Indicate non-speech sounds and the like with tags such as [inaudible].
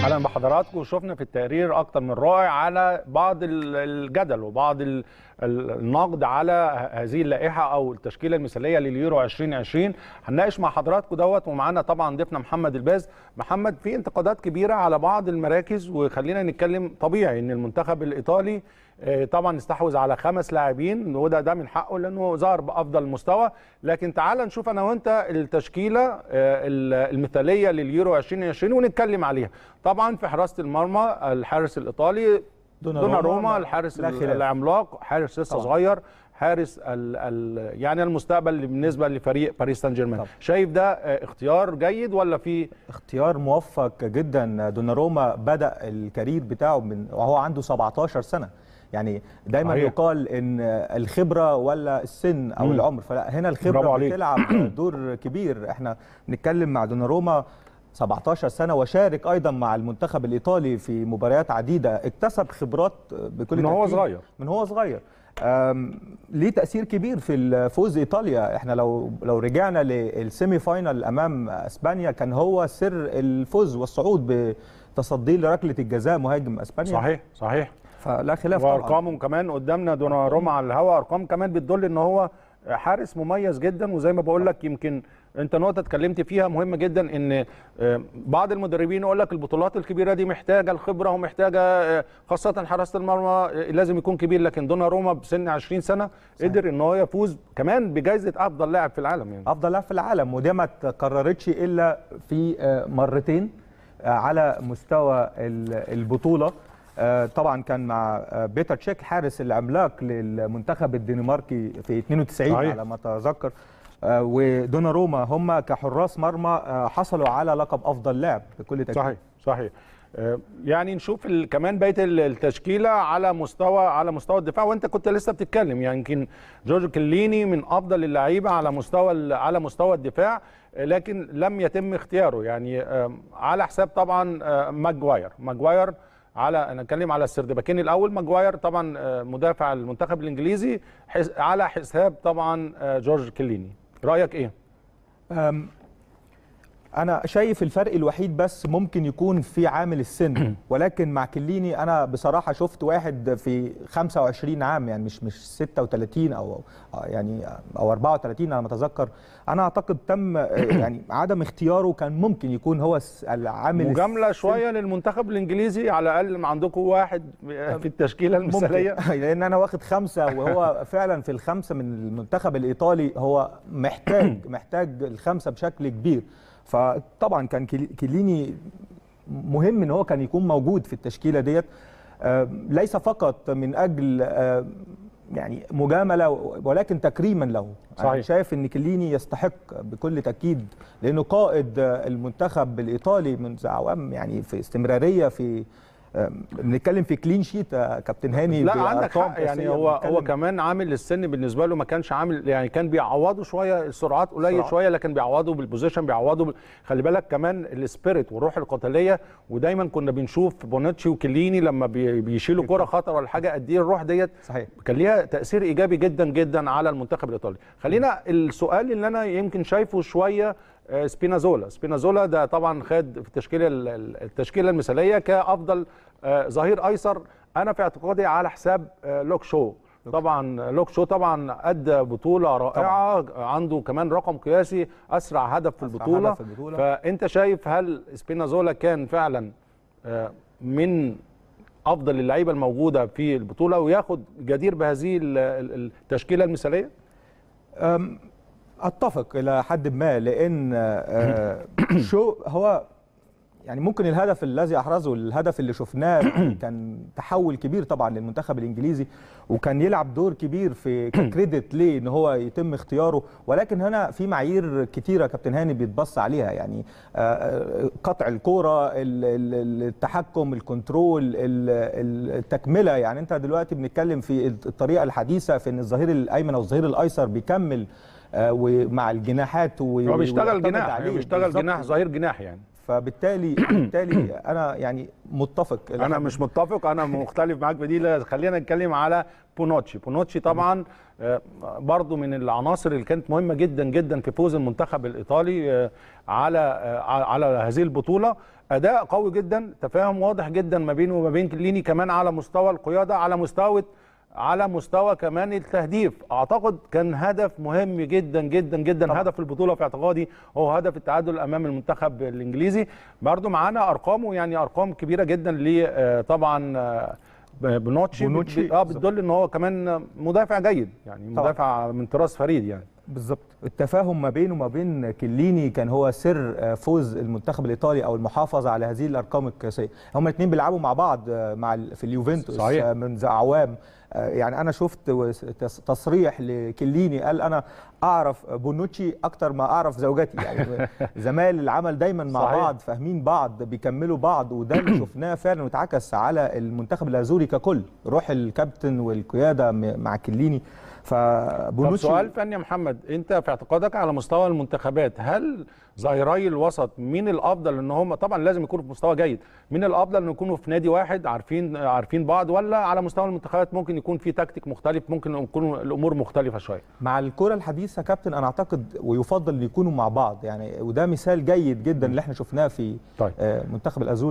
اهلا بحضراتكم شفنا في التقرير اكتر من رائع على بعض الجدل وبعض النقد على هذه اللائحه او التشكيله المثاليه لليورو 2020 هنناقش مع حضراتكم دوت ومعانا طبعا ضيفنا محمد الباز محمد في انتقادات كبيره على بعض المراكز وخلينا نتكلم طبيعي ان المنتخب الايطالي آه، طبعا استحوذ على خمس لاعبين وده ده من حقه لانه ظهر بافضل مستوى لكن تعال نشوف انا وانت التشكيله آه، المثاليه لليورو 2020 ونتكلم عليها طبعا في حراسه المرمى الحارس الايطالي دونا روما الحارس العملاق حارس لسه صغير حارس ال ال يعني المستقبل بالنسبه لفريق باريس سان جيرمان شايف ده اختيار جيد ولا في اختيار موفق جدا دوناروما بدا الكارير بتاعه من وهو عنده 17 سنه يعني دايما صحيح. يقال ان الخبره ولا السن او مم. العمر فلا هنا الخبره بتلعب دور كبير احنا بنتكلم مع دوناروما 17 سنه وشارك ايضا مع المنتخب الايطالي في مباريات عديده اكتسب خبرات بكل من هو صغير من هو صغير ليه تاثير كبير في فوز ايطاليا احنا لو لو رجعنا للسيمي فاينل امام اسبانيا كان هو سر الفوز والصعود بتصديه لركله الجزاء مهاجم اسبانيا صحيح صحيح فلا خلاف وارقامهم كمان قدامنا دونا روما على الهواء ارقام كمان بتدل ان هو حارس مميز جدا وزي ما بقول آه. لك يمكن انت نقطه اتكلمت فيها مهمه جدا ان آه، بعض المدربين يقول لك البطولات الكبيره دي محتاجه الخبره ومحتاجه آه، خاصه حراسه المرمى لازم يكون كبير لكن دونا روما بسن 20 سنه صحيح. قدر ان هو يفوز كمان بجائزه افضل لاعب في العالم يعني افضل لاعب في العالم ودي ما اتكررتش الا في مرتين على مستوى البطوله آه، طبعا كان مع آه، بيتر تشيك حارس العملاق للمنتخب الدنماركي في 92 صحيح. على ما اتذكر آه، ودونا روما هم كحراس مرمى حصلوا على لقب افضل لاعب بكل تاكيد صحيح صحيح يعني نشوف كمان بقيه التشكيله على مستوى على مستوى الدفاع وانت كنت لسه بتتكلم يعني يمكن جورج كليني من افضل اللعيبه على مستوى على مستوى الدفاع لكن لم يتم اختياره يعني على حساب طبعا ماجواير ماجواير على انا اتكلم على السردباكين الاول ماجواير طبعا آه، مدافع المنتخب الانجليزي على حساب طبعا آه، جورج كليني رايك ايه انا شايف الفرق الوحيد بس ممكن يكون في عامل السن [clears throat] ولكن مع كليني انا بصراحه شفت واحد في 25 عام يعني مش مش 36 او يعني او 34 انا اتذكر انا اعتقد تم [clears throat] يعني عدم اختياره كان ممكن يكون هو العامل مجامله شويه للمنتخب الانجليزي على الاقل ما عندكم واحد في التشكيله المثاليه [laughs] لان انا واخد خمسه وهو فعلا في الخمسه من المنتخب الايطالي هو محتاج [clears throat] محتاج الخمسه بشكل كبير فطبعا كان كليني مهم ان هو كان يكون موجود في التشكيله ديت آه، ليس فقط من اجل آه، يعني مجامله ولكن تكريما له صحيح. انا شايف ان كليني يستحق بكل تاكيد لانه قائد المنتخب الايطالي منذ اعوام يعني في استمراريه في آه، بنتكلم في كلين شيت يا كابتن هاني لا عندك حق يعني هو هو كمان عامل السن بالنسبه له ما كانش عامل يعني كان بيعوضه شويه السرعات قليل شويه لكن بيعوضه بالبوزيشن بيعوضه بال... خلي بالك كمان السبيريت والروح القتاليه ودايما كنا بنشوف بوناتشي وكليني لما بي... بيشيلوا كره خطر ولا حاجه قد ايه الروح ديت صحيح كان ليها تاثير ايجابي جدا جدا على المنتخب الايطالي خلينا السؤال اللي انا يمكن شايفه شويه آه، سبينازولا سبينازولا ده طبعا خد في التشكيله التشكيله المثاليه كافضل آه، ظهير ايسر انا في اعتقادي على حساب آه، لوك شو طبعا لوك شو طبعا ادى بطوله رائعه طبعا. عنده كمان رقم قياسي اسرع هدف في البطوله, هدف البطولة. فانت شايف هل سبينازولا كان فعلا من افضل اللعيبه الموجوده في البطوله وياخد جدير بهذه التشكيله المثاليه اتفق الى حد ما لان آه، [clears throat] شو هو يعني ممكن الهدف الذي احرزه الهدف اللي شفناه [clears throat] كان تحول كبير طبعا للمنتخب الانجليزي وكان يلعب دور كبير في [clears throat] كريدت ليه ان هو يتم اختياره ولكن هنا في معايير كتيره كابتن هاني بيتبص عليها يعني آه، آه، قطع الكوره التحكم الكنترول التكمله يعني انت دلوقتي بنتكلم في الطريقه الحديثه في ان الظهير الايمن او الظهير الايسر بيكمل آه، ومع الجناحات هو بيشتغل جناح يعني بيشتغل جناح ظهير جناح يعني فبالتالي [clears throat] بالتالي انا يعني متفق انا مش متفق انا مختلف معاك في دي خلينا نتكلم على بونوتشي بونوتشي طبعا آه، برضو من العناصر اللي كانت مهمه جدا جدا في فوز المنتخب الايطالي آه، على على هذه البطوله اداء قوي جدا تفاهم واضح جدا ما بينه وما بين كليني كمان على مستوى القياده على مستوى على مستوى كمان التهديف اعتقد كان هدف مهم جدا جدا جدا طبعا. هدف البطوله في اعتقادي هو هدف التعادل امام المنتخب الانجليزي برده معانا ارقامه يعني ارقام كبيره جدا ل آه، طبعا آه، بنوتشي اه بتدل ان هو كمان مدافع جيد يعني مدافع طبعا. من طراز فريد يعني بالظبط التفاهم ما بينه وما بين كليني كان هو سر آه، فوز المنتخب الايطالي او المحافظه على هذه الارقام القياسيه هما الاثنين بيلعبوا مع بعض آه، مع في اليوفنتوس آه، صحيح. منذ اعوام يعني انا شفت تصريح لكليني قال انا اعرف بونوتشي اكتر ما اعرف زوجتي يعني [laughs] زمايل العمل دايما مع صحيح. بعض فاهمين بعض بيكملوا بعض وده اللي [clears throat] شفناه فعلا واتعكس على المنتخب الازوري ككل روح الكابتن والقياده مع كليني فبونوتشي سؤال فني يا محمد انت في اعتقادك على مستوى المنتخبات هل ظهيري الوسط مين الافضل ان هم طبعا لازم يكونوا في مستوى جيد مين الافضل ان يكونوا في نادي واحد عارفين عارفين بعض ولا على مستوى المنتخبات ممكن يكون في تكتيك مختلف ممكن يكون الامور مختلفه شويه مع الكره الحديثه كابتن انا اعتقد ويفضل ان يكونوا مع بعض يعني وده مثال جيد جدا اللي احنا شفناه في طيب. آه، منتخب الازول